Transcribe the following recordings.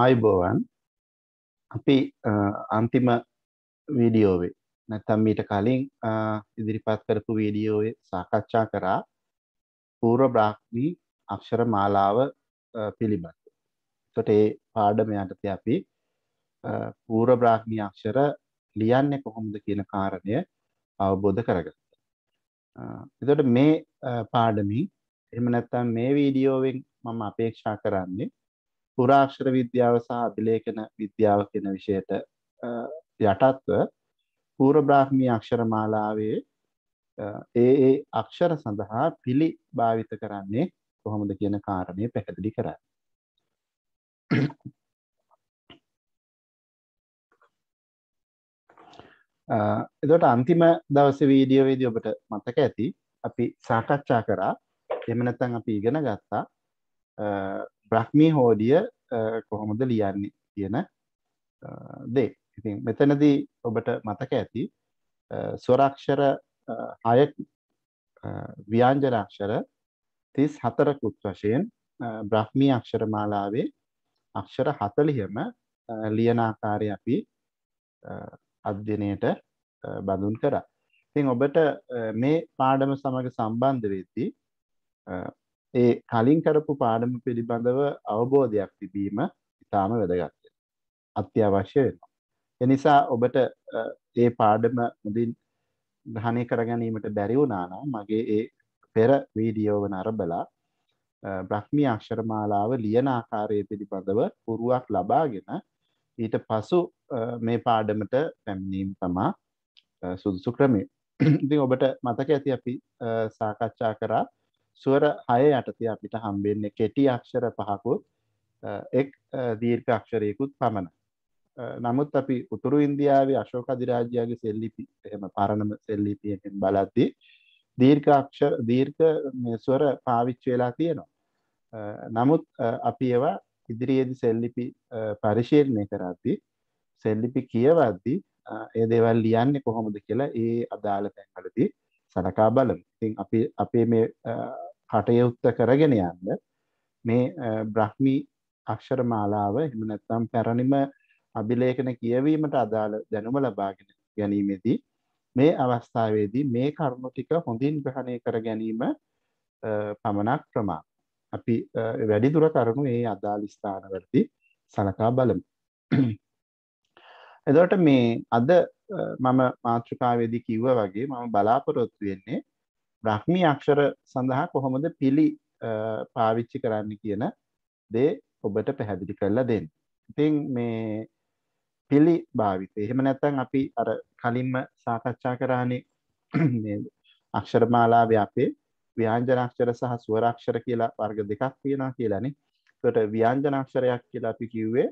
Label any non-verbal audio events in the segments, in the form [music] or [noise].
ආයුබෝවන් අපි අන්තිම වීඩියෝවේ නැත්තම් මීට කලින් ඉදිරිපත් කරපු වීඩියෝවේ සාකච්ඡා කරා පූර්ව බ්‍රාහ්මී අක්ෂර මාලාව පිළිබඳ. එතකොට ඒ පාඩම යටතේ අපි පූර්ව බ්‍රාහ්මී අක්ෂර ලියන්නේ කොහොමද කියන කාරණය අවබෝධ කරගත්තා. එතකොට මේ පාඩමින් එහෙම නැත්තම් මේ වීඩියෝවෙන් මම අපේක්ෂා කරන්නේ පුරාක්ෂර විද්‍යාව සහ අභිලේඛන විද්‍යාව කියන විෂයට යටත්ව පූර්ව බ්‍රාහ්මී අක්ෂර මාලාවේ ඒ ඒ අක්ෂර සඳහා පිළි භාවිත කරන්නේ කොහොමද කියන කාරණය පැහැදිලි කරන්න. එදොට අන්තිම දවස වීඩියෝ වේදී ඔබට මතක ඇති අපි සාකච්ඡා කරා එමනැතන් අපි ඉගෙන ගත්තා ප්‍රක්්මී හෝඩිය කොහොමද ලියන්නේ කියන දේ ඉතින් මෙතනදී ඔබට මතක ඇති ස්වරක්ෂර අය ව්‍යංජනක්ෂර තිස් හතරකුත් වශයෙන් බ්‍රහ්මී අක්ෂර මාලාවේ අක්ෂර හතලිහම ලියනාකාරය අපි අධ්‍යනයට බඳුන් කර තින් ඔබට මේ පාඩම සමඟ සම්බන්ධ වෙද්දී ඒ කලින් කරපු පාඩම පිළිබඳව අවබෝධයක් තිබීම ඉතාම වැදගත්ය අත්‍යවශ්‍ය වෙනවා. එනිසා ඔබට ඒ පාඩම මුදින් ග්‍රහණය කරගැනීමට බැරි වුණානම් මගේ ඒ පෙර වීඩියෝව නරබලා බ්‍රහ්මී අක්ෂරමාලාව ලියන ආකාරය පිළිබඳව පුරුවක් ලබාගෙන ඊට පසු මේ පාඩමට පැමිණීම තමා සුදුසු ක්‍රමේ ඉතින් ඔබට මතක ඇති අපි සාකච්ඡා කරා ස්වර අය යටති අපිට හම්බෙන්නේ කෙටි අක්ෂර පහකුත් එක් දීර්ඝ අක්ෂරයකුත් පමණ නමුත් අපි උතුරු ඉන්දියාවේ අශෝක අධිරාජ්‍යයාගේ සෙල්ලිපි එම පරණම සෙල්ලිපියෙන් බලද්දී දීර්ඝක්ෂර දීර්ඝ ස්වර පාවිච්චි වෙලා තියෙනවා නමුත් අපි ඒවා ඉදිරියේදි සෙල්ලිපි පරිශීලනය කරද්දී සෙල්ලිපි කියවද්දී ඒ දේවල් ලියන්නේ කොහොමද කියලා ඒ අදාළ තැන්වලදී සලකා බලමු. ඉතින් අපි අපේ මේ කටයුත්ත කරගෙන යන්න මේ බ්‍රහ්මී අක්ෂර මාලාව එහෙම නැත්නම් පැරණිම අභිලේඛන කියවීමට අදාළ දැනුම ලබාගෙන ගැනීමේදී මේ අවස්ථාවේදී මේ කරුණු ටික හොඳින් ග්‍රහණය කර ගැනීම පමණක් ප්‍රමාණ. අපි වැඩිදුර කරුණු ඒ අදාළ ස්ථානවලදී සලකා බලමු. එදට මේ අද මම මාතෘකාවේදී කිව්ව වගේ මම බලාපොරොත්තු වෙන්නේ බ්‍රහ්මී අක්ෂර සඳහා කොහොමද පිළි පාවිච්චි කරන්න කියන දේ ඔබට පැහැදිලි කරලා දෙන්න. ඉතින් මේ පිළි භාවිතය එහෙම නැත්තම් අපි අර කලින්ම සාකච්ඡා කරානේ අක්ෂරමාලාවේ අපේ ව්‍යංජනාක්ෂර සහ ස්වරාක්ෂර කියලා වර්ග දෙකක් තියෙනවා කියලානේ. ඒකට ව්‍යංජනාක්ෂරයක් කියලා අපි කිව්වේ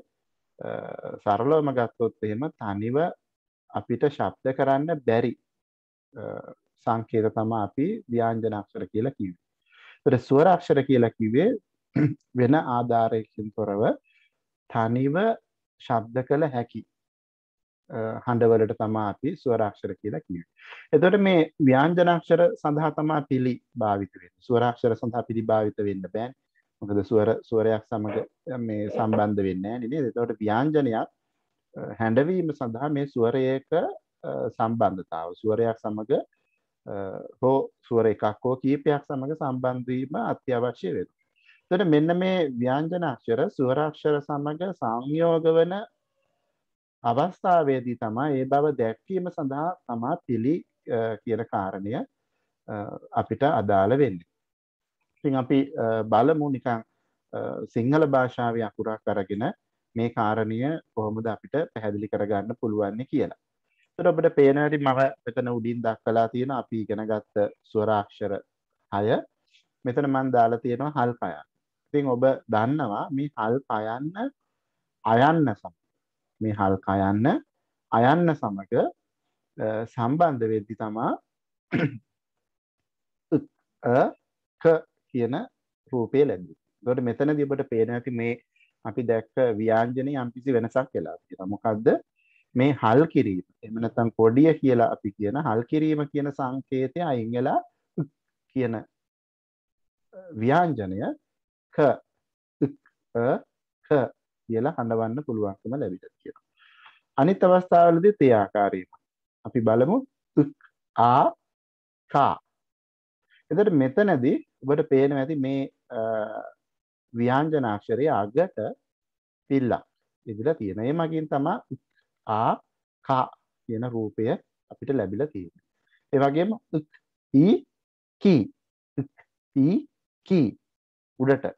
සරලවම ගත්තොත් එහෙම තනිව අපිට ශබ්ද කරන්න බැරි සංකේත තම අපි ව්‍යාංජන අක්ෂර කියලා කිව්වේ. ඒතර ස්වර අක්ෂර කියලා කිව්වේ [clears throat] වෙන ආධාරයකින් තොරව තනිව ශබ්ද කළ හැකි හඬවලට තමා අපි ස්වරක්ෂර කියලා කිය. එතොට මේ ව්‍යාංජනක්ෂර සඳහා තමා පිළි භාවිත වෙන ස්වරක්ෂර සඳහා පිළි භාවිත වෙන්න බෑන් මොකද සුවර සුවරයක් සමඟ මේ සම්බන්ධ වෙන්න නිනේ තවට ව්‍යාංජනයක් හැඩවීම සඳහා මේ සුවරයක සම්බන්ධතාව සුවරයක් සමඟ හෝ සුවර එකක් හෝ කීපයක් සමඟ සම්බන්ධවීම අත්‍යවශ්‍ය වෙන තට මෙන්න මේ ව්‍යාංජනක්ෂර සුවරක්ෂර සමඟ සංයෝග වන අවස්ථාවේදී තමා ඒ බව දැක්වීම සඳහා තමා පිළි කියන කාරණය අපිට අදාළ වෙන්න ඉතින් අපි බලමු නිකං සිංහල භාෂාව අකුරක් අරගෙන මේ කාරණය කොහොමද අපිට පැහැදිලි කරගන්න පුළුවන්නේ කියලා. තොට ඔබට පේනවැටි මම මෙතන උඩින් දක්කලා තියෙන අපි ඉගෙන ගත්ත ස්වරාක්ෂර හය මෙතන මන් දාලා තියෙනවා හල් පයන්. ඉතින් ඔබ දන්නවා මේ හල් පයන්න අයන්න සම මේ හල් කයන්න අයන්න සමග සම්බන්ධ වෙද්දි තමා [clears throat] ක කියන රූපය ලැබී දොට මෙතන දිබට පේන ඇති මේ අපි දැක්ක ව්‍යාන්ජනය යම්කිසි වෙනසක් කියලා කියෙන මොකක්ද මේ හල් කිරීම එමනතම් කොඩිය කියලා අපි කියන හල් කිරීම කියන සංකේතය අයිංගලා කියන ව්‍යාන්ජනය ක ක කියලා හඬවන්න පුළුවන්කම ලැබිට කිය අනිත් අවස්ථාවලද තයාකාරීම අපි බලමු ආකා එදට මෙතනදී ඔබට පේන ඇති මේ ව්‍යංජනාක්ෂරය අගට පිල්ලක් ඉදිල තියෙන ඒ මගින් තමා ආකා කියන රූපය අපිට ලැබිල තියෙන ඒවගේම කී උඩට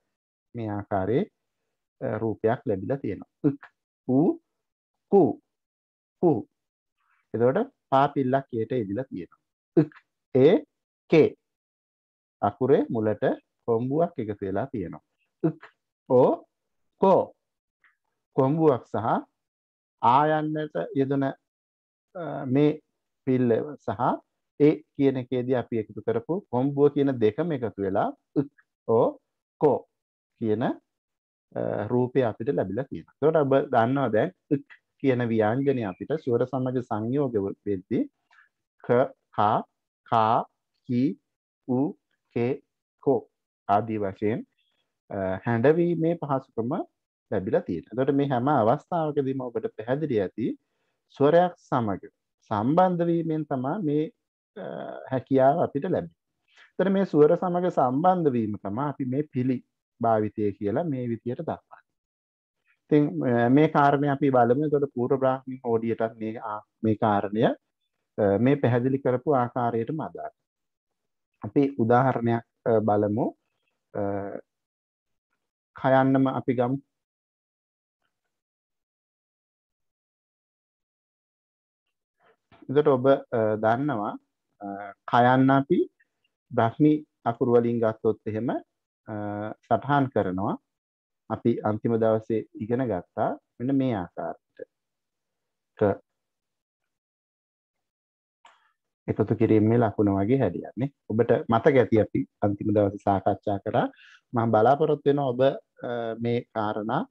මේ ආකාරයේ රූපයක් ලැබිලා තියෙනවා කූ කූ එතකොට පාපිල්ලක් කියට ඉදිලා තියෙනවා ඒ කේ අකුරේ මුලට කොම්බුවක් එකතු වෙලා තියෙනවා. ක් ඕ කෝ කොම්බුවක් සහ ආයන්නට යෙදන මේ පිල්ල සහ ඒ කියන එකේදී අපි එකතු කරපු කොම්බුව කියන දෙකම එකතු වෙලා ක් ඕ කෝ කියන රූපය අපිට ලැබිලා තියෙනවා. ඒකට ඔබ දන්නවා දැන් ක් කියන ව්‍යංජනය අපිට ස්වර සමග සංයෝග වෙද්දී ක කා කා කි උ කේ කෝ ආදී වශයෙන් හැඩවීමේ පහසුකම ලැබිලා තියෙන දොට මේ හැම අවස්ථාවකදීම ඔබට පැහැදිලි ඇති ස්වරයක් සමග සම්බන්ධවීමෙන් තමා මේ හැකියාව අපිට ලැබ තර මේ සුවර සමඟ සම්බන්ධවීම තමා අපි මේ පිළි භාවිතය කියලා මේ විතියට දක්වා ති මේ කාරණය අපි බලම ගොට පූර බ්‍රාහ්මි හෝඩියටත් මේ මේ කාරණය මේ පැහැදිලි කරපු ආකාරයට මදාට අපි උදාහරණයක් බලමු කයන්නම අපි ගම් එදට ඔබ දන්නවා කයන්න අපි බ්‍රහ්මි අකුරුවලින් ගත්තොත් එහෙම සටහන් කරනවා අපි අන්තිම දවසේ ඉගෙන ගත්තා මෙන්න මේ ආකාරයට එකතු කිරීමේ ලකුණ වගේ හැඩියන්නේ ඔබට මත ගැති අපි අන්තිම දවස සාකච්ඡා කරා මම බලාපොරොත් වෙන ඔබ මේ කාරණා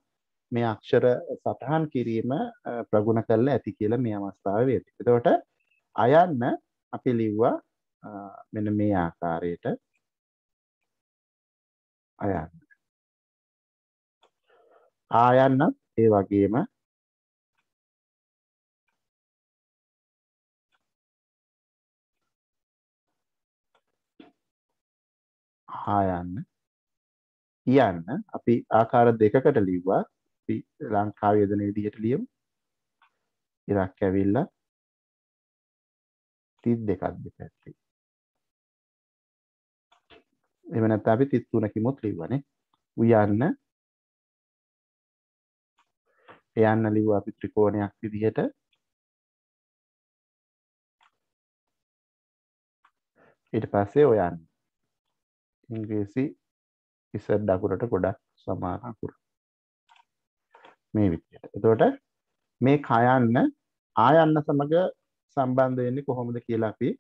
මේ අක්ෂර සටහන් කිරීම ප්‍රගුණ කරල ඇති කියලා මේ අවස්ථාව වේද එතකොට අයන්න අපි ලිව්වා මෙන මේ ආකාරයට අයන්න ආයන්නත් ඒ වගේම හා යන්න යන්න අපි ආකාර දෙකකට ලිව්වා අපි ලංකාව යදන විදිහට ලියමු ඉරක් ඇවිල්ල තිත් දෙකක් දෙපැත්ති එමනත් අපි තිත්තුනකිමුත් ලිව්වනේ උයන්න එයන්න ලිව අපි ත්‍රිකෝණයක් විදිහට ඊට පස්සේ ඔයන්න ඉංග්‍රීසි ඉස්සර දකුරට ගොඩක් සමාකුර මේ විදියට එතකොට මේ කයන්න ආයන්න සමඟ සම්බන්ධයන්නේ කොහොමද කියලා අපි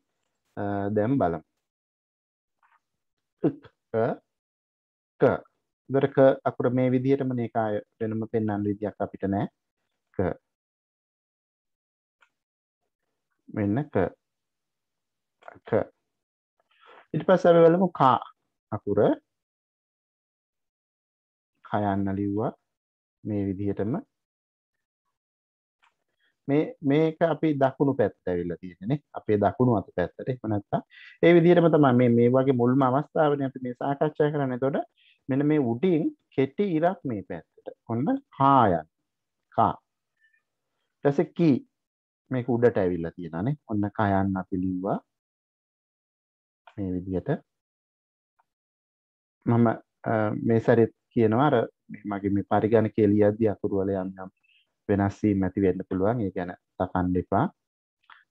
දැම් බලම් දරක අකුර මේ විදිහටම නකාය වෙනම පෙන්න්න විදියක් අපිට නෑ වෙන්න ඊට පස්ස අපි බලමු කා අකුර කයන්න ලිව්වා මේ විදිහටම මේ මේක අපි දකුණු පැත්ත ඇවිල්ලා තියෙන්නේ අපේ දකුණු අත පැත්තට එහෙම නැත්නම් ඒ විදිහටම තමයි මේ මේ වගේ මුල්ම අවස්ථාවනේ අපි මේ සාකච්ඡා කරන්නේ. එතකොට මෙන්න මේ උඩින් කෙටි ඉරක් මේ පැත්තට. ඔන්න කායන්. කා. ඊට පස්සේ කී මේක උඩට ඇවිල්ලා තියෙනවානේ. ඔන්න කයන් අපි ලිව්වා. මේ විදිහට මම මේ සැරිත් කියනවාර මගේ මේ පරිගණ කෙලියද්දි අතුරුවල යන්නම් වෙනස්වීම ඇති වෙන්න පුළුවන් ඒ ගැන තකන් දෙපා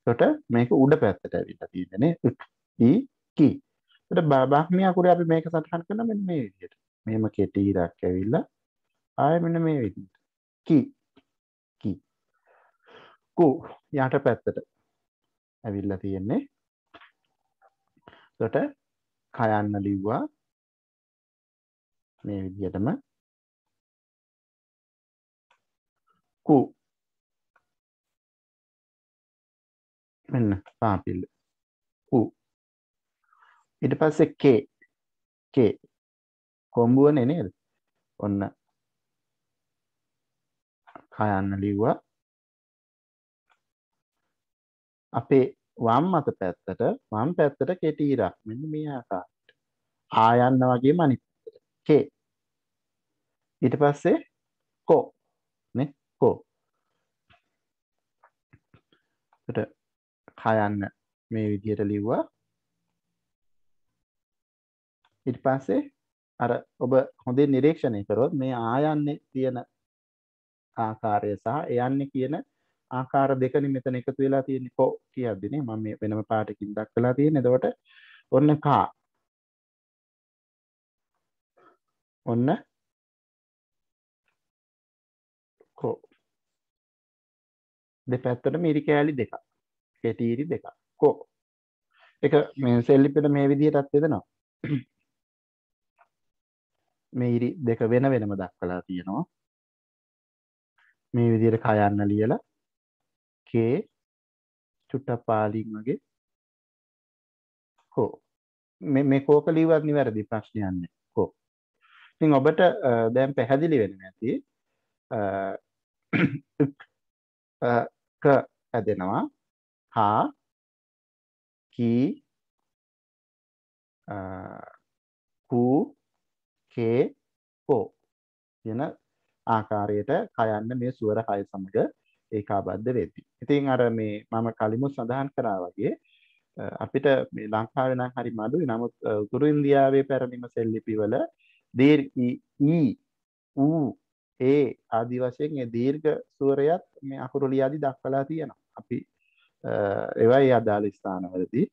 තොට මේක උඩ පැත්තට ඇවිල්ලා තියෙනනේ කී ට බාබාහමය අකුර අපි මේක සටහන් කන මෙ මේ විදියට මෙම කෙටී රක් ඇවිල්ල ආය මෙන මේ විදිට කී කී කූ යට පැත්තට ඇවිල්ල තියෙන්නේ තොට කයන්න ලිව්වා මේ විදිහටම කු මෙන්න පාපිල්ල කු ඊට පස්සේ කේ කේ කොම්බුවනේ නේද ඔන්න කයන්න ලිව්වා අපේ වම් මත පැත්තට වම් පැත්තට කෙටීරක් මෙන්න මේ ආකාරයට ආයන්න වගේ මනිත් K ඊට පස්සේ කෝ නේ කෝ එතකොට කයන්න මේ විදිහට ලිව්වා ඊට පස්සේ අර ඔබ හොඳින් නිරීක්ෂණය කරොත් මේ ආයන්නේ තියෙන ආකාරය සහ එයන්නේ කියන ආකාර දෙකනි මෙතන එකතු වෙලා තියෙන්නේ කෝ කියද්දිනේ මම මේ වෙනම පාටකින් දක්වලා තියෙන. එතකොට ඔන්න කා ඔන්න කෝ දෙපැත්තට මිරි කෑලි දෙක කෙටීරි දෙක කෝ එක මේ සෙල්ලිපෙට මේ විදිහටත් එදෙනවා [clears throat] මේ ඉරි දෙක වෙන වෙනම දක්වලා තියෙනවා මේ විදිහට කයන්න ලියලා කේ චුට්ටක් පාලින් වගේ හෝ මේ මේ කෝක ලියවත් නිවැරදි ප්‍රශ්නයන්නේ ඉතින් ඔබට දැම් පැහැදිලි වෙන ඇති ක ඇදෙනවා හා කී කූකේ පෝ කියන ආකාරයට කයන්න මේ සුවර හය සමඟ ඒකාබද්ධ වෙති ඉතින් අර මේ මම කලිමු සඳහන් කරා වගේ අපිට ලංකාවෙන හරි මඩුයි නමුත් උතුරු ඉන්දියාවේ පැරණිම සෙල්ලිපිවල දීර්ඝ ඊ ඌ ඒ ආදි වශයෙන් ඒ දීර්ඝ ස්වරයත් මේ අකුරු ලියාදි දක්වලා තියෙනවා. අපි ඒවයි අදාළ ස්ථානවලදී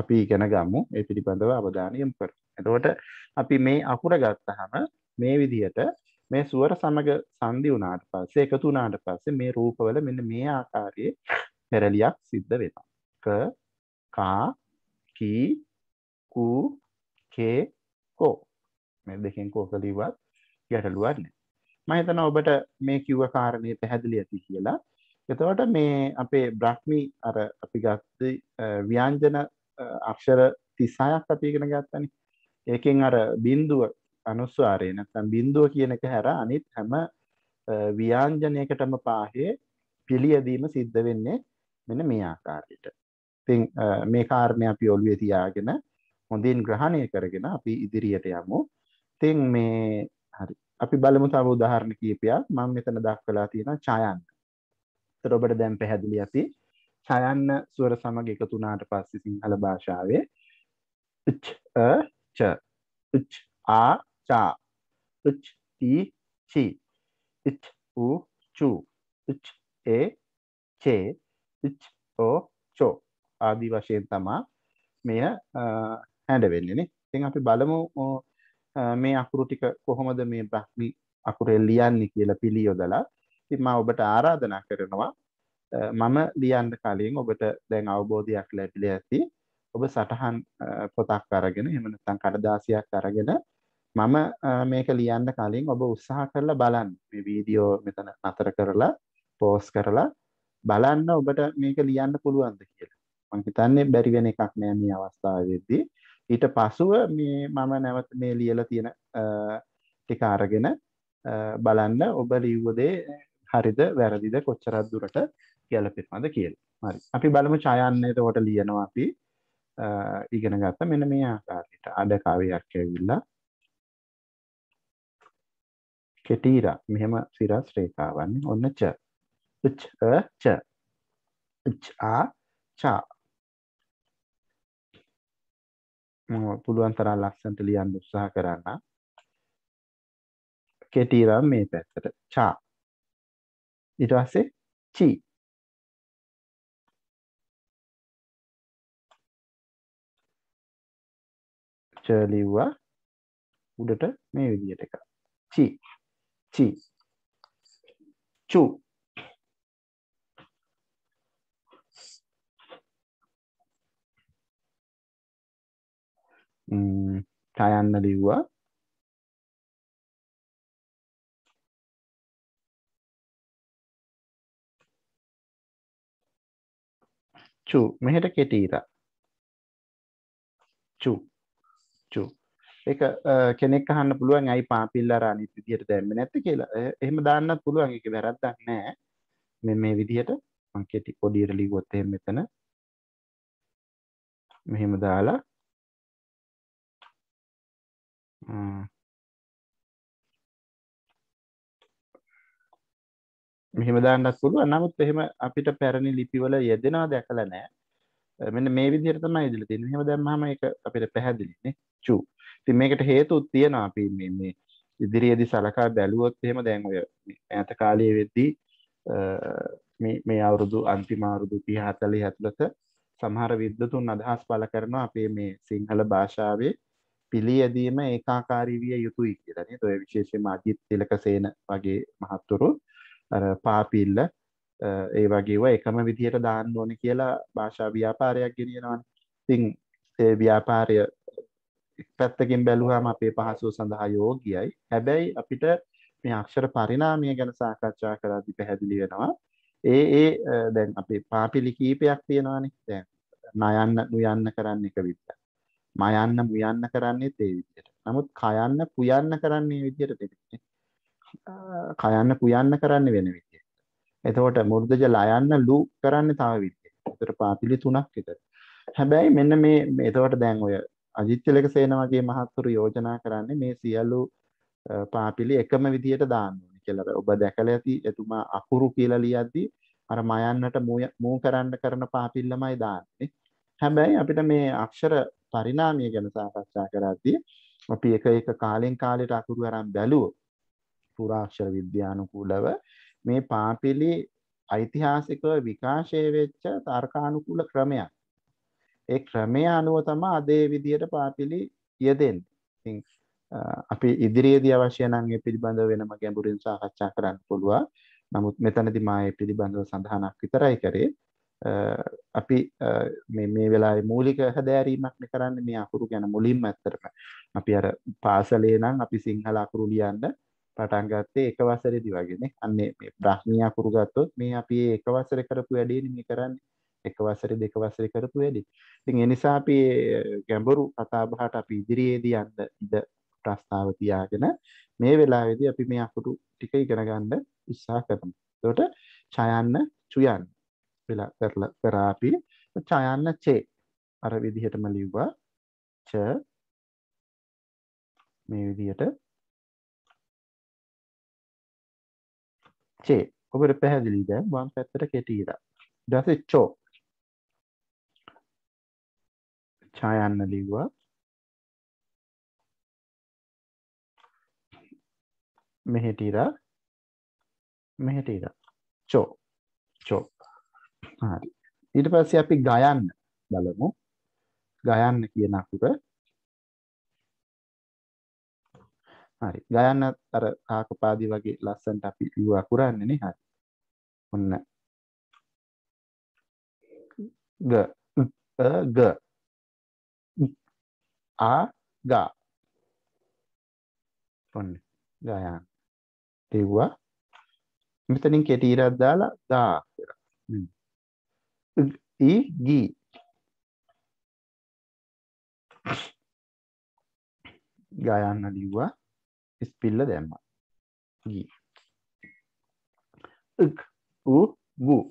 අපි ඉගෙන ගමු ඒ පිළිබඳව අවධානය යොමු කරමු. එතකොට අපි මේ අකුර ගත්තහම මේ විදිහට මේ ස්වර සමග සංදි වුණාට පස්සේ එකතු වුණාට පස්සේ මේ රූපවල මෙන්න මේ ආකාරයේ පෙරලියක් සිද්ධ වෙනවා. ක කා කී කු කේ කෝ මේ දෙකෙන් කෝක ලිවත් ගැටලුවන්න ම හිතන ඔබට මේ කිව්ව කාරණය පැහැදිලි ඇති කියලා එතවට මේ අපේ බ්‍රහ්මි අර අපි ගත්ත ව්‍යංජන අක්ෂර තිස්සායක් අපිගෙන ගත්තන ඒකෙන් අර බින්දුව අනුස්වාරය නැතම් බින්දුව කියනක හැර අනිත් හැම ව්‍යංජනයකටම පාහේ පිළියදීම සිද්ධ වෙන්නේ මෙන මේ ආකාරයට තිං මේ කාරණය අපි ඔළුවේ තියාගෙන හොඳින් ග්‍රහණය කරගෙන අපි ඉදිරියට යමු ඉතින් මේ හරි අපි බලමු තව උදාහරණ කීපයක් මම මෙතන දක්වලා තියෙන ඡායන්න. ඒතර ඔබට දැන් පැහැදිලි ඇති. ඡායන්න ස්වර සමග එකතු වුණාට පස්සේ සිංහල භාෂාවේ ච ච ච ආ චා ච ටි චි ච උ චු ච ඒ චේ ච ඕ චෝ ආදී වශයෙන් තමා මෙය හැඩ වෙන්නේ නේ. ඉතින් අපි බලමු මේ අකුරු ටික කොහොමද මේ බ්‍රහ්මි අකුරේ ලියන්නේ කියලා පිළියොදලා ඉතින් මම ඔබට ආරාධනා කරනවා මම ලියන්න කලින් ඔබට දැන් අවබෝධයක් ලැබිලා ඇති ඔබ සටහන් පොතක් අරගෙන එහෙම නැත්නම් කඩදාසියක් අරගෙන මම මේක ලියන්න කලින් ඔබ උත්සාහ කරලා බලන්න මේ වීඩියෝ මෙතන නතර කරලා පෝස්ට් කරලා බලන්න ඔබට මේක ලියන්න පුළුවන්ද කියලා මම හිතන්නේ බැරි වෙන එකක් නෑ මේ අවස්ථාවේදී ඊට පසුව මේ මම නැවත මේ ලියල තියෙන ටිකාරගෙන බලන්න ඔබ ලිව්වදේ හරිද වැරදිද කොච්චරත් දුරට ගැලපෙත්මද කියල් හරි අපි බලමු චයන්න එතකොට ලියනවා අපි ඉගෙන ගත්ත මෙන මේ ආකාරයට අඩ කාවයක් ඇවිල්ලා කෙටීර මෙහෙම සිරස් රේකාවන්නේ ඔන්න ච ච චා පුළුවන් තරම් ලස්සන්ට ලියන්න උත්සාහ කරන්න කෙටිරම් මේ පැත්තට චා ඊට පස්සේ චී ච ලිව්වා උඩට මේ විදිහට එක චී චී චූ සයන්න ලිව්වා චු මෙහෙට කෙටීර චු චු එක කෙනෙක් අහන්න පුළුවන් ඇයි පාපිල්ලර අනිත් විදිහට දැම්ම නැත්ත කියලා එහෙම දාන්නත් පුළුවන් එක වැරද්දක් නෑ මෙ මේ විදිහට මං කෙටි පොඩියට ලිව්වොත් එහෙම මෙතන මෙහෙම දාලා Mm. මෙහෙම දාන්නත් පුළුවන් නමුත් එහෙම අපිට පැරණි ලිපිවල යෙදෙනවා දැකලා නෑ මෙන්න මේ විදිහට තමයි ඉදිරිය තියෙන්නේ මෙහෙම දැම්මම ඒක අපිට පැහැදිලි නේ චූ ඉතින් මේකට හේතුත් තියෙනවා අපි මේ මේ ඉදිරියේදී සලකා බැලුවොත් එහෙම දැන් ඔය ඈත කාලයේ වෙද්දී මේ මේ අවුරුදු අන්තිම අවුරුදු 30 40 ඇතුළත සමහර විද්වතුන් අදහස් පළ කරනවා අපේ මේ සිංහල භාෂාවේ පිළියදීම ඒකාකාරී විය යුතුයි කියලා නේද? ඔය විශේෂයෙන්ම අජිත් තිලකසේන වගේ මහත්තුරු අර පාපිල්ල ඒ වගේව එකම විදිහට දාන්න ඕනේ කියලා භාෂා ව්‍යාපාරයක් ගෙනියනවානේ. ඉතින් ඒ ව්‍යාපාරය පැත්තකින් බැලුවාම අපේ පහසුව සඳහා යෝගියයි. හැබැයි අපිට මේ අක්ෂර පරිණාමය ගැන සාකච්ඡා කරද්දී පැහැදිලි වෙනවා. ඒ ඒ දැන් අපේ පාපිලි කීපයක් තියෙනවානේ. දැන් නයන්න නුයන්න කරන්න එක විදිහට. මයන්න මුයන්න කරන්නේත් ඒ විදියට. නමුත් කයන්න පුයන්න කරන්නේ විදියට නෙමෙයි. කයන්න පුයන්න කරන්නේ වෙන විදියට. එතකොට මුර්ධජ ලයන්න ලු කරන්නේ තව විදියට. ඒතර පාතිලි තුනක් විතර. හැබැයි මෙන්න මේ එතකොට දැන් ඔය අජිත්‍යලක සේනවගේ මහත්තුරු යෝජනා කරන්නේ මේ සියලු පාපිලි එකම විදියට දාන්න ඕනේ කියලා. ඔබ දැකලා ඇති එතුමා අකුරු කියලා ලියද්දී අර මයන්නට මූ කරන්න කරන පාපිල්ලමයි දාන්නේ. හැබැයි අපිට මේ අක්ෂර පරිණාමය ගැන සාකච්ඡා කරද්දී අපි එක එක කාලෙන් කාලෙට අකුරු අරන් බැලුවොත් පුරාක්ෂර විද්‍යානුකූලව මේ පාපිලි ඓතිහාසිකව විකාශය වෙච්ච තර්කානුකූල ක්‍රමයක්. ඒ ක්‍රමය අනුව තමයි අද ඒ විදිහට පාපිලි යෙදෙන්නේ. ඉතින් අපි ඉදිරියේදී අවශ්‍ය නම් ඒ පිළිබඳව වෙනම ගැඹුරින් සාකච්ඡා කරන්න පුළුවන්. නමුත් මෙතනදී මා ඒ පිළිබඳව සඳහනක් විතරයි කරේ. අපි මේ වෙලා මූලික හැදෑරීමක්න කරන්න මේ අකුරු ගැන මුලින් ඇත්තරම අපි අර පාසලේ නම් අපි සිංහල අකුරු ලියන්න පටන්ගත්තේ එක වසරදි වගෙන අන්නේ ප්‍රශ්මය අකුරු ගත්තොත් මේ අපි එක වසර කරපු වැඩේ මේ කරන්න එක වසර දෙක වසර කරපු වැඩි තින් එනිසා අපි ගැඹුරු කතාබහට අපි ඉදිරියේදී අන්න ඉද ප්‍රස්ථාව තියාගෙන මේ වෙලාවෙදී අපි මේ අකුරු ටික ඉගෙනගන්න උත්සාහ කරමු. එතකොට ඡයන්න, චුයන්න වෙලා කරලා කරා අපි චයන්න චේ අර විදිහටම ලිව්වා ච මේ විදිහට චේ ඔබට පැහැදිලි දැන් වම් පැත්තට කෙටිලා ඊට පස්සේ චෝ චයන්න ලිව්වා මෙහෙට ඉරා මෙහෙට ඉරා චෝ චෝ හරි. ඊට පස්සේ අපි ගයන්න බලමු. ගයන්න කියන අකුර හරි. ගයන්න අර කාකපාදී වගේ ලස්සනට අපි යු අකුරන්නේ නේ. හරි. ඔන්න. ග ග ආ ගා ඔන්න ගයන්. දෙව්වා මෙතනින් කෙටි ඉරක් දාලා ගා e ghee. ගයන්න ලිව්වා ස්පිල්ල දැම්ම ගී ක් වූ වූ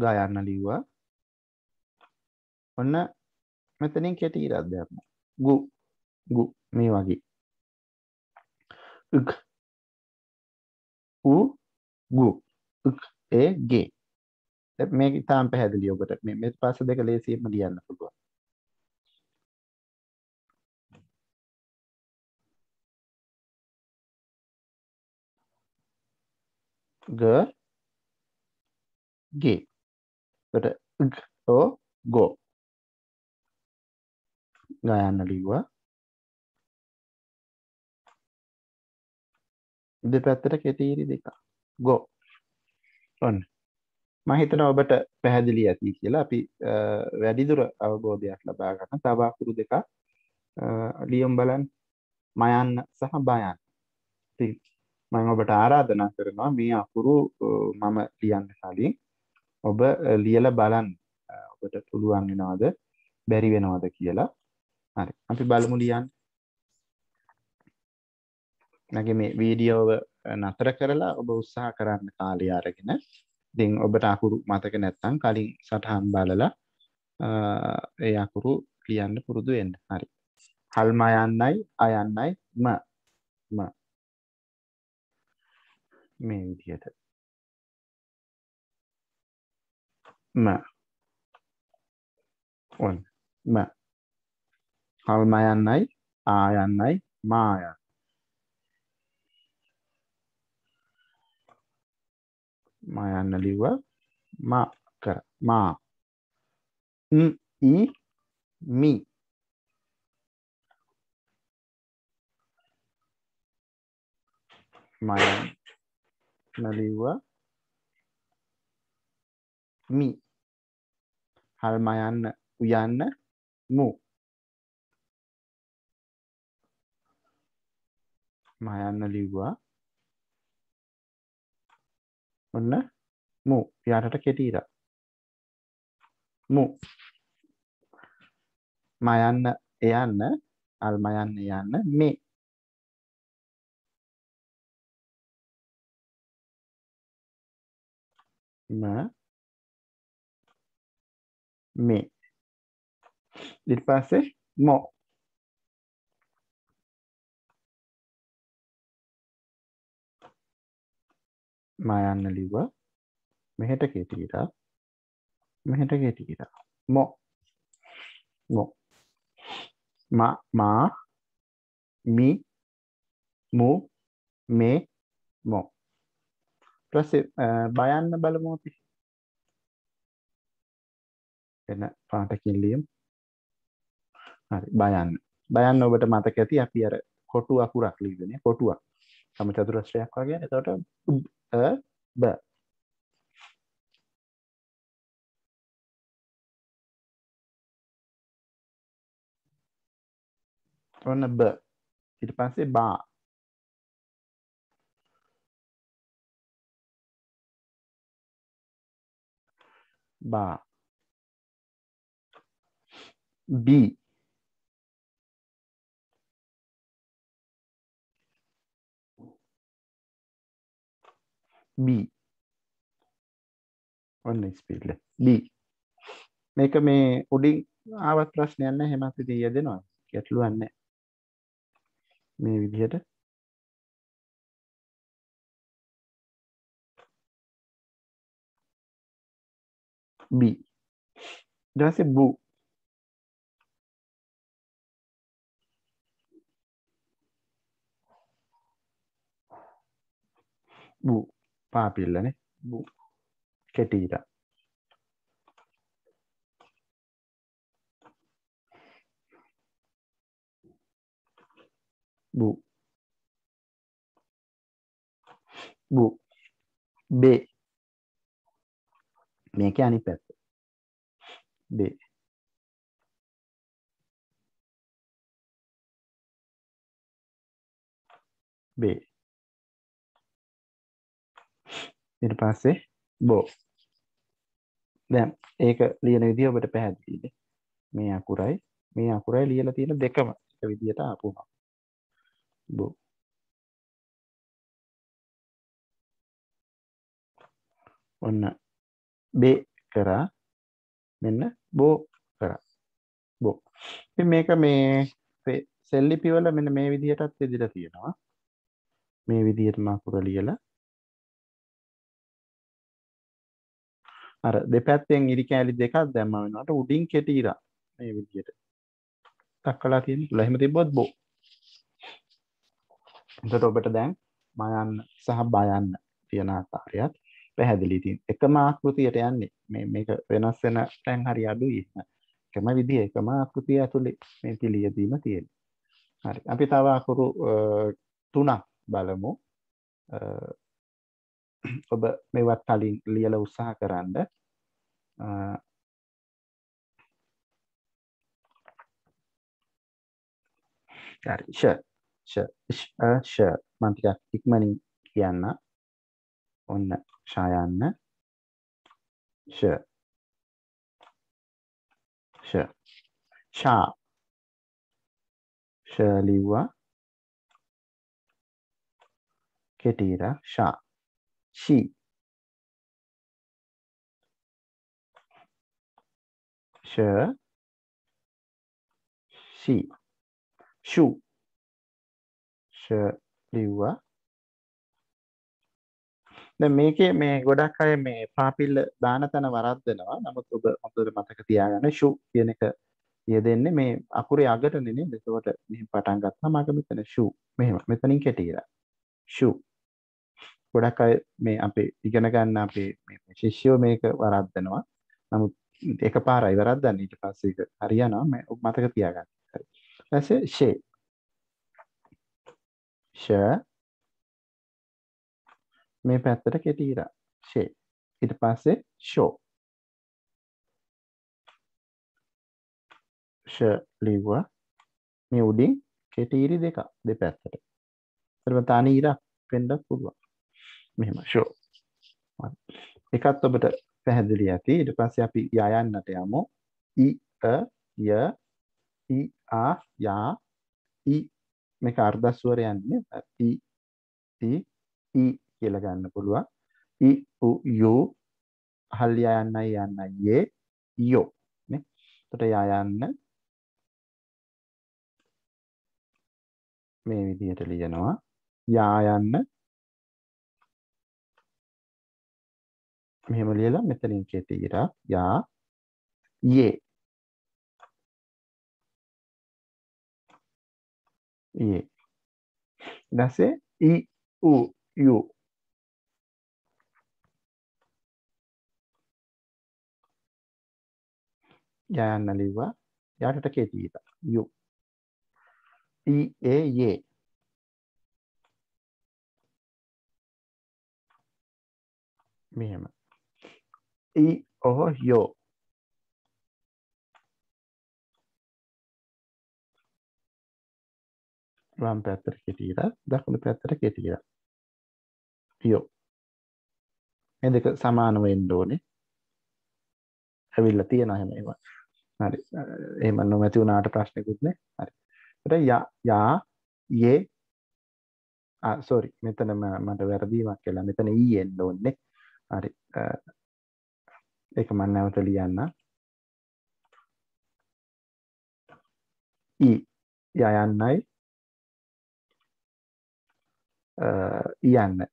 ගයන්න ලිව්වා ඔන්න මෙතනින් කෙටී රද්දයක්ම ගු ගු මේ වගේ ඌ ගු ඒ ගේ මේ තාම් පැහැදිලි ඔබට මේ පස දෙක ලේසියෙන්ම ලියන්න පුළුවන් ග ගේ ට ඕ ගෝ ගයන්න ලිව්වා දෙපැත්තට කෙතීරි දෙක ගෝ ඔන්න මහිතන ඔබට පැහැදිලි ඇති කියලා අපි වැඩිදුර අවබෝධයක් ලබාගන්න තවාකුරු දෙක ලියම් බලන් මයන්න සහ බයන් මං ඔබට ආරාධනා කරනවා මේ අකුරු මම ලියන්න කලින් ඔබ ලියල බලන් ඔබට පුළුවන් වෙනවාද බැරි වෙනවාද කියලා හරි අපි බලමු ලියන්න මගේ මේ වීඩියෝව නතර කරලා ඔබ උත්සාහ කරන්න කාලය අරගෙන දෙන් ඔබට අකුරු මතක නැත්තං කලින් සටහන් බලලා ඒ අකුරු කියන්න පුරුදු එන්න හරි හල්ම යන්නයි අයන්නයි ම ම මේ විදියට ම ඔන් ම හල්ම යන්නයි ආයන්නයි මායන්න මා යන්න ලිව්ව මා කර මා මි මයන් නලිව්ව මි හල්ම යන්න උයන්න මු මයන්න ලිව්වා ඔන්න මු යටට කෙටීර මු මයන්න එයන්න අල්මයන්න යන්න මේ ම මේ ඉට පස්සේ මෝ මයන්න ලිව මෙහෙට කෙතීට මෙහෙට කෙතීට මෝ මෝ මා මි මු මේ මෝ ප්‍රස බයන්න බලමෝපි එන පාට කිල්ලියම් හරි බයන්න බයන්න ඔබට මතක ඇති අපි අර කොටු අකුරක් ලීගෙන කොටුවක් සම චතුරශ්‍රයක් වගේ එතට බ ඔන්න බ ඉට පස්සේ බා බා බී B ඔන්න ස්පීල්ල D මේක මේ උඩින් ආවත් ප්‍රශ්නයන්න හෙමත් විදි යෙදෙනවා ගැටලුවන්න මේ විදිහට B දස බූ බූ പാപ്പില്ലനെ കെട്ടിയില്ല ബു ബു ബെ මේක අනිත් පැත්ත බේ බේ ඊට පස්සේ බෝ දැන් ඒක ලියන විදිහ ඔබට පැහැදිලිද මේ අකුරයි මේ අකුරයි ලියලා තියෙන දෙකම එක විදිහට ආපුවම බෝ ඔන්න බේ කරා මෙන්න බෝ කරා බෝ ඉතින් මේක මේ සෙල්ලිපි වල මෙන්න මේ විදිහටත් ඉදිරියට තියෙනවා මේ විදිහටම අකුර ලියලා අර දෙපැත්තෙන් ඉරි කෑලි දෙකක් දැම්ම වෙනට උඩින් කෙටීර මේ විදියට තක්කලා තින් ලහෙම තිබොත් බෝ එතට ඔබට දැන් මයන්න සහ බයන්න තියෙන ආකාරයක් පැහැදිලි තින් එකම ආකෘතියට යන්නේ මේක වෙනස් වෙන තැන් හරි අඩුයි එකම විදිහ එකම ආකෘතිය ඇතුළේ මේ පිළියදීම තියෙන හරි අපි තව අකුරු තුනක් බලමු [clears throat] ඔබ මේවත් කලින් ලියල උත්සාහ කරන්න ෂ මන්තිකක් ඉක්මනින් කියන්න ඔන්න ශායන්න ෂා ශලිව්වා කෙටීර ශා she. She, she, shu, sh, ලිව්වා. දැන් මේකේ මේ ගොඩක් අය මේ පාපිල්ල දාන තැන වරද්දනවා. නමුත් ඔබ හොඳට මතක තියාගන්න ෂු කියන එක යෙදෙන්නේ මේ අකුරේ අගටනේ නේද? ඒකට මෙහෙම පටන් ගත්තාම අග මෙතන ෂු. මෙහෙම මෙතනින් කැටිලා. ෂු. ගොඩක් අය මේ අපේ ඉගෙන ගන්න අපේ ශිෂ්‍යෝ මේක වරද්දනවා නමුත් එක පාරයි වරද්දන්න ඊට පස්සේක හරියනවා මතක තියාගන්න ඇස ෂේ ෂ මේ පැත්තට කෙටීර ෂේ ඉට පස්සේ ෂෝ ෂ ලිව්ව මේ උඩින් කෙටීරි දෙක දෙ පැත්තට තනීරක් පෙන්ඩක් පුළුවන් මෙහෙම ෂෝ එකත් ඔබට පැහැදිලි ඇති ඉට පස්සේ අපි යයන්නට යමු ඊය ඊආ යා ඊ මේක අර්ධස්වර යන්නේ ඊ ඊ ඊ කියලා ගන්න පුළුවන් ඊ උ යෝ හල්ලියා යන්නයි යන්නයි යේ යෝ නේ එතකොට යා යන්න මේ විදිහට ලියනවා යා යන්න මෙහෙම ලියලා මෙතනින් කෙටීරා යා යේ යේ දැසේ ඊ ඌ යූ යන්න ලිව්වා යටට කෙටීරා යූ ඊ ඒ යේ මෙහෙම y ojos yo. මම පැත්තර කෙටියට දකුණු පැත්තර කෙටිය යෝ මේ දෙක සමානව එන්න ඕනේ ඇවිල්ලා තියෙන හැම ඒවා හරි එහෙම නොමැති වුණාට ප්‍රශ්නකුත් නේ හරි ඒතර යා යා යේ ආ සෝරි මෙතන මට වැරදීමක් කියලා මෙතන ඊ එන්න ඕනේ හරි එක මන් නැවත ලියන්න යයන්නයි යන්න ඊ යයන්න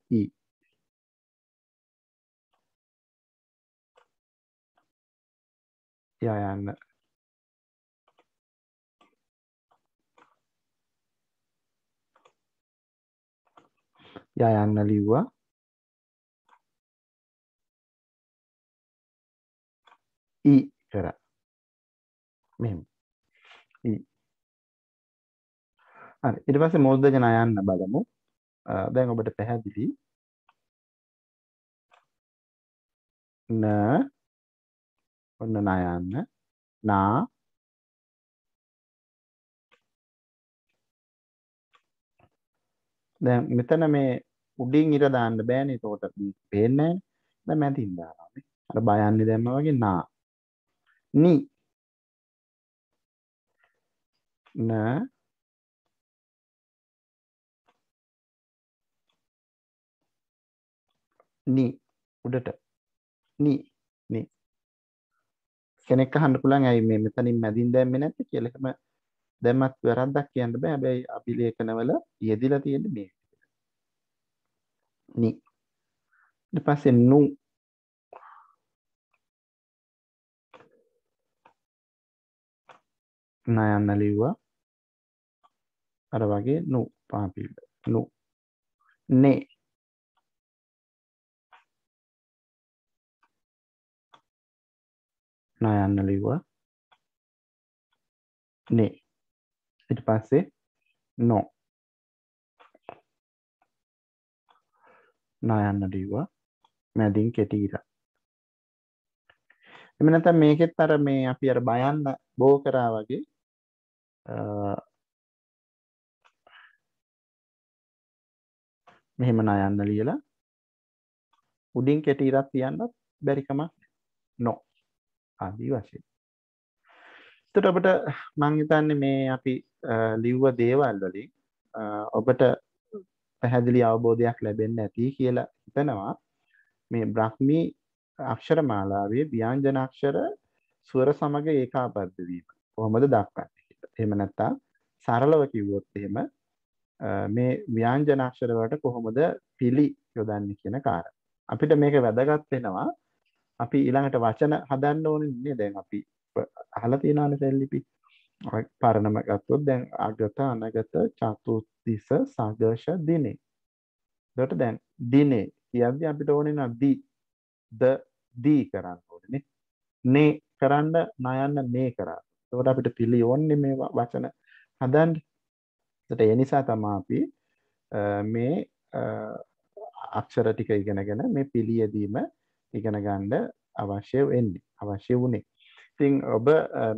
යයන්න ලිව්වා ඊ කරා මෙම ඉට පස මෝද්ද ජනයන්න බලමු දැන් ඔබට පැහැදිලි න ඔන්න නයන්න නා දැ මෙතන මේ උඩින් ඉර දාන්න බෑනේ තෝට පේන්න ද මැතින්දාාවේ අර බයන්න දැම්ම වගේ නා ni na නි උඩට නි නි කෙනෙක් අහන්න පුළුවන් ඇයි මේ මෙතනින් මැදින් දැම්මේ නැත්තේ කියලා එහෙම දැම්මත් වැරද්දක් කියන්න බෑ හැබැයි අභිලේඛනවල යෙදිලා තියෙන්නේ මේ නි ඊට පස්සේ නු නයන්න ලිව්වා අර වගේ නු පාපි නු නේ නයන්න ලිව්වා නේ ඉට පස්සේ නෝ නයන්න ලිව්වා මැදින් කෙටීර එමනත මේකෙත් අර මේ අපි අර බයන්න බෝ කරා වගේ මෙහෙම නයන්න ලියලා උඩින් කෙටි ඉරක් තියන්නත් බැරිකමක් නෝ ආදී වශයෙන් එතකොට අපිට මම හිතන්නේ මේ අපි ලිව්ව දේවල් වලින් ඔබට පැහැදිලි අවබෝධයක් ලැබෙන්න ඇති කියලා හිතනවා මේ බ්‍රහ්මී අක්ෂර මාලාවේ ව්‍යංජන අක්ෂර ස්වර සමග ඒකාබද්ධ වීම කොහොමද දක්වන්නේ එහෙම නැත්තම් සරලව කිව්වොත් එහෙම මේ ව්‍යංජනාක්ෂර වලට කොහොමද පිළි යොදන්නේ කියන කාරණා. අපිට මේක වැදගත් වෙනවා අපි ඊළඟට වචන හදන්න ඕනේ නේ දැන් අපි අහලා තියෙනවානේ සෙල්ලිපි. පරණම ගත්තොත් දැන් අගත අනගත චතුතිස සගර්ෂ දිනේ. දොට දැන් දිනේ කියද්දි අපිට ඕනේ නදි ද දී කරන්න ඕනේ නේ. නේ කරන්න නයන්න මේ කරා. තෝට අපිට පිළි ඕන්න මේ වචන හදන් ට එනිසා තමා අපි මේ අක්ෂර ටික ඉගෙනගෙන මේ පිළියදීම ඉගෙන ගණ්ඩ අවශ්‍ය වෙන්න අවශ්‍ය වුණේ ඉතිං ඔබ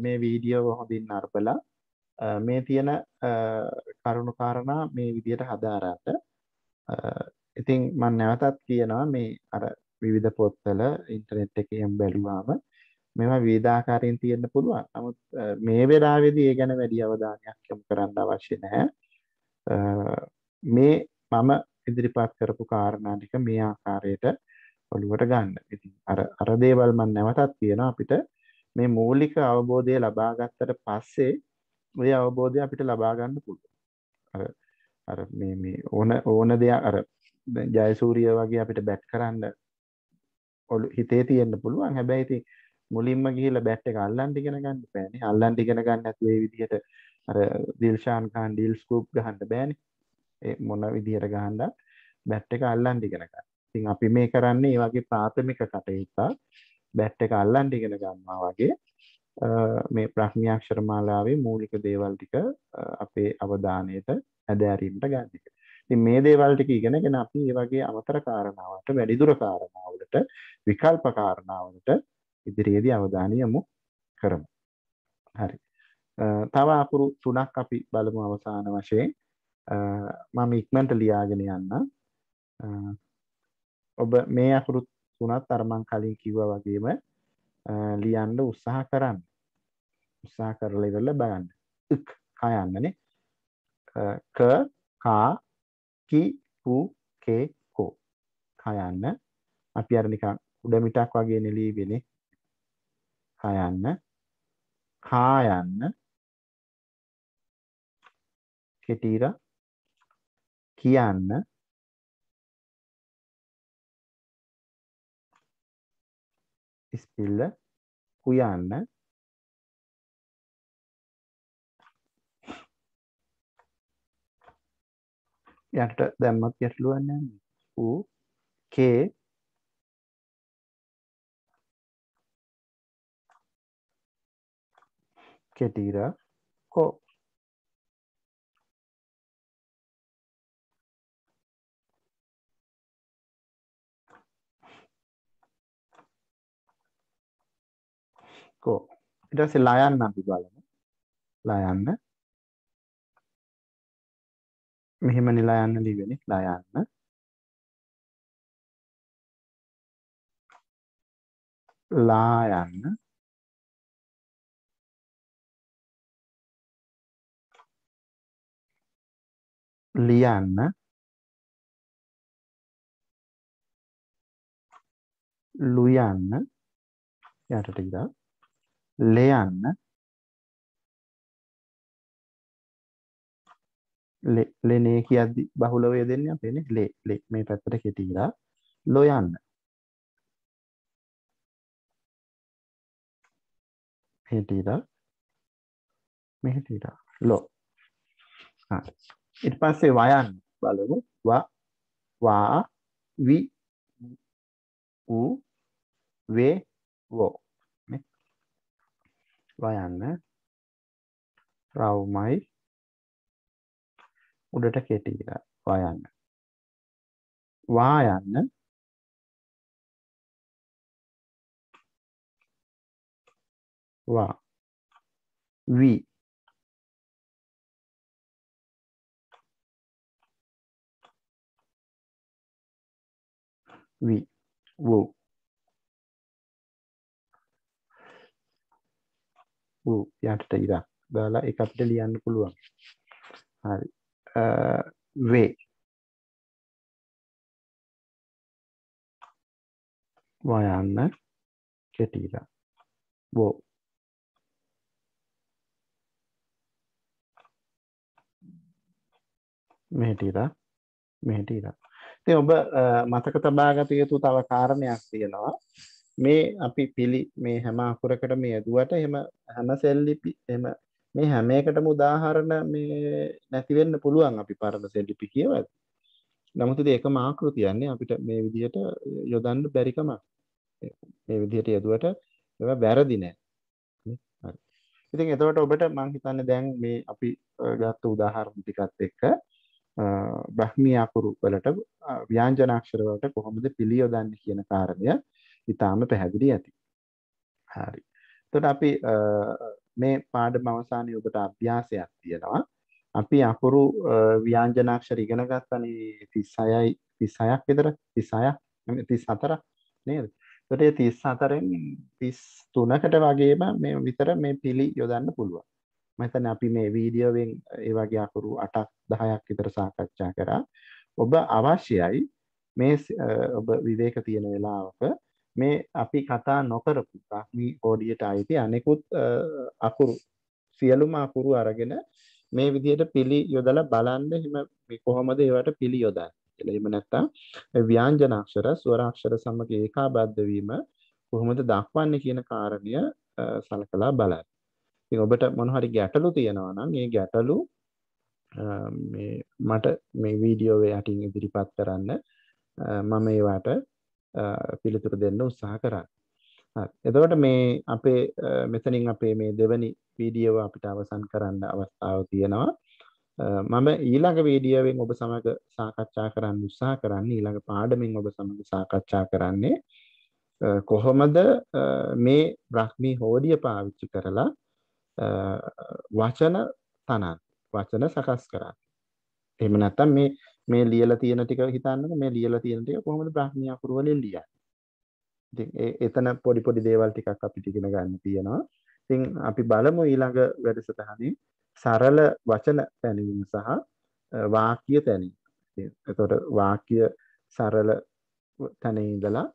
මේ වීඩියෝ හොඳින් අර්පලා මේ තියෙන කරුණු කාරණා මේ විදියට හදාරාට ඉතිං මන් නැවතත් කියනවා මේ අර විවිධ පොත්තල ඉන්ටනෙට් එක එම් බැලුවාම මෙවා වේදාකාරයෙන් තියෙන්න්න පුළුවන් නමුත් මේ වෙලාවෙදී ඒ ගැන වැඩි අවධානයක් යොමු කරන්න අවශ්‍ය නැහැ මේ මම ඉදිරිපත් කරපු කාරණාටික මේ ආකාරයට ඔළුවට ගන්න ඉති අර දේවල්මන් නැවතත් තියෙන අපිට මේ මූලික අවබෝධය ලබාගත්තට පස්සේ ඔය අවබෝධය අපිට ලබාගන්න පුළුව අර මේ ඕන ඕන දෙයක් අර ජයසූරිය වගේ අපිට බැට් කරන්න ඔලු හිතේ තියෙන්න්න පුළුවන් හැබැයිති මුලින්ම ගිහිල්ලා බැට් එක අල්ලන්න ඉගෙන ගන්න බෑනේ. අල්ලන්න ඉගෙන ගන්න නැතුව ඒ විදිහට අර දිල්ෂාන් ඛාන් ඩීල් ස්කූප් ගහන්න බෑනේ. ඒ මොන විදිහට ගහන්නද බැට් එක අල්ලන්න ඉගෙන ගන්න. ඉතින් අපි මේ කරන්නේ ඒ වගේ ප්‍රාථමික කටයුත්ත බැට් එක අල්ලන්න ඉගෙන ගන්නවා වගේ මේ ප්‍රඥාක්ෂර මාලාවේ මූලික දේවල් ටික අපේ අවධානයට ඇදෑරීමට ගන්න එක. ඉතින් මේ දේවල් ටික ඉගෙනගෙන අපි මේ වගේ අමතර කාරණාවට වැඩිදුර කාරණාවලට විකල්ප කාරණාවලට ඉදිරියේදී අවධානය යොමු කරමු. හරි. තව අකුරු තුනක් අපි බලමු අවසාන වශයෙන්. මම ඉක්මනට ලියාගෙන යන්න. ඔබ මේ අකුරු තුනත් අර මං කලින් කිව්වා වගේම ලියන්න උත්සාහ කරන්න. උත්සාහ කරලා ඉවරලා බලන්න. ක් කයන්නනේ. ක කා කි කු කේ කෝ කයන්න අපි අර නිකන් උඩ මිටක් වගේ නෙලීවෙනේ හයන්න කායන්න කෙටීර කියන්න ඉස්පිල්ල හුයන්න යට දැම්මත් ගැටලුවන්න ඌ කේ Kedira Co. කෝ ඊට පස්සේ ලයන්න අපි බලමු ලයන්න මෙහෙමනේ ලයන්න ලිවෙන්නේ ලයන්න ලායන්න ලියන්න ලුයන්න යටට ඉදා ලෙයන්න ලෙනේ කියද්දි බහුලවය දෙන්න අපේන ලේ ලෙක් මේ පැත්තට කෙටීලා ලොයන්න හෙටීලා මෙහෙටීලා ලෝ හරි ඊට පස්සේ වයන් බලමු ව වා වි උ වේ වෝ නේ වයන්න රවුමයි උඩට කෙටිලා වයන්න වා යන්න වා වී Oui. Wow. ඌ යටට ඉරක් දාලා එක අපිට ලියන්න පුළුවන් හරි වේ වයන්න කෙටීලා බෝ මෙහට ඉරක් මෙහට ඉරක් ඉතින් ඔබ මතක තබා ගත යුතු තව කාරණයක් තියෙනවා. මේ අපි පිළි මේ හැම අකුරකට මේ යදුවට එහෙම හැම සෙල් ලිපි එහෙම මේ හැම එකටම උදාහරණ මේ නැති වෙන්න පුළුවන් අපි පරණ සෙල් ලිපි කියවද්දී. නමුත් ඉතින් එකම ආකෘතියන්නේ අපිට මේ විදිහට යොදන්න බැරි කමක්. මේ විදිහට යදුවට ඒවා වැරදි නෑ. ඉතින් එතවට ඔබට මං හිතන්නේ දැන් මේ අපි ගත්ත උදාහරණ ටිකත් එක්ක බ්‍රහ්මී අකුරු වලට ව්‍යංජනාක්ෂර වලට කොහොමද පිළියොදන්නේ කියන කාරණය ඉතාම පැහැදිලි ඇති. හරි. එතකොට අපි මේ පාඩම අවසානයේ ඔබට අභ්‍යාසයක් තියෙනවා. අපි අකුරු ව්‍යංජනාක්ෂර ඉගෙන ගත්තනේ 36යි 36ක් විතර 36ක් 34ක් නේද? එතකොට 34න් 33කට වගේම මේ විතර මේ පිළි යොදන්න පුළුවන්. මෙතන අපි මේ වීඩියෝවෙන් ඒවගේ අකුරු අටක් දහයක් විතර සාකච්ඡා කරා ඔබ අවශ්‍යයි මේ ඔබ විවේක තියෙන වෙලාවක මේ අපි කතා නොකරපු ප්‍රාක්්මී පෝඩියට අයිති අනෙකුත් අකුරු සියලුම අකුරු අරගෙන මේ විදියට පිළි යොදල බලන්න හිම කොහොමද ඒවට පිළි යොදන්න එලීම නැත්තා ව්‍යාංජනක්ෂර ස්වරක්ෂර සමග ඒකා බද්ධවීම කොහොමද දක්වන්න කියන කාරණය සලකලා බලන්න ඉතින් ඔබට මොන හරි ගැටලු තියෙනවා නම් ඒ ගැටලු මේ මට මේ වීඩියෝ යටින් ඉදිරිපත් කරන්න මම ඒවට පිළිතුරු දෙන්න උත්සාහ කරන්න. එතකොට මේ අපේ මෙතනින් අපේ මේ දෙවනි වීඩියෝ අපිට අවසන් කරන්න අවස්ථාව තියෙනවා. මම ඊළඟ වීඩියෝවෙන් ඔබ සමග සාකච්ඡා කරන්න උත්සාහ කරන්නේ ඊළඟ පාඩමින් ඔබ සමග සාකච්ඡා කරන්නේ කොහොමද මේ බ්‍රහ්මී හෝඩිය පාවිච්චි කරලා වචන තනන් වචන සකස් කරන්න එම නැත්තම් මේ මේ ලියල තියෙන ටික හිතන්න මේ ලියල තියෙන ටික කොහොමද බ්‍රහ්මියකුරුවලින් ලියන්නේ එතන පොඩි පොඩි දේවල් ටිකක් අපි ටිගෙන ගන්න තියෙනවා ඉතින් අපි බලමු ඊළඟ වැඩසටහනේ සරල වචන තැනීම සහ වාක්‍ය තැනීම එතකොට වාක්‍ය සරල තැන ඉඳලා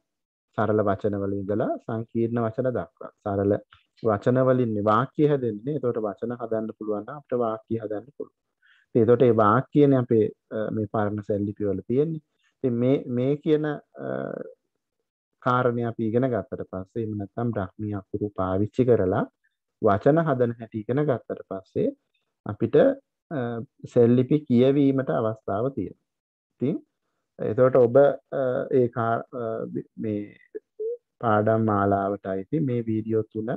සරල වචනවල ඉඳලා සංකීර්ණ වචන දක්වා සරල වචනවලින් වාක්‍ය හැදෙන්නේ එතකොට වචන හදන්න පුළුවන් නම් අපිට වාක්‍ය හදන්න පුළුවන්. ඉතින් එතකොට ඒ වාක්‍යනේ අපේ මේ පරණ සෙල්ලිපි වල තියෙන්නේ. ඉතින් මේ මේ කියන කාරණේ අපි ඉගෙන ගත්තට පස්සේ එහෙම නැත්නම් බ්‍රහ්මී අකුරු පාවිච්චි කරලා වචන හදන හැටි ඉගෙන ගත්තට පස්සේ අපිට සෙල්ලිපි කියවීමට අවස්ථාව තියෙනවා. ඉතින් එතවට ඔබ ඒ මේ පාඩම් මාලාවට අයිති මේ වීඩියෝ තුළ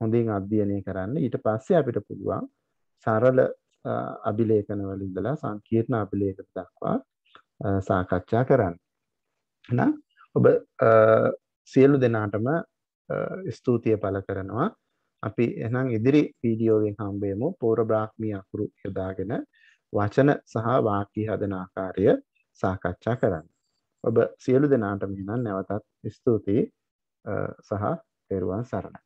හොඳින් අධ්‍යයනය කරන්න ඊට පස්සේ අපිට පුළුවන් සරල අභිලේකනවලින්දලා සංකීර්ණ අභිලේක දක්වා සාකච්ඡා කරන්න න ඔබ සියලු දෙනාටම ස්තුතිය පල කරනවා අපි එනම් ඉදිරි වීඩියෝවෙන් හම්බේමු පෝර බ්‍රාහ්මී අකුරු යොදාගෙන වචන සහ වාකී හදනාකාරය සාකච්ඡා කරන්න. ඔබ සියලු දෙනාට මෙනම් නැවතත් ස්තුතියි සහ තෙරුවන් සරණයි.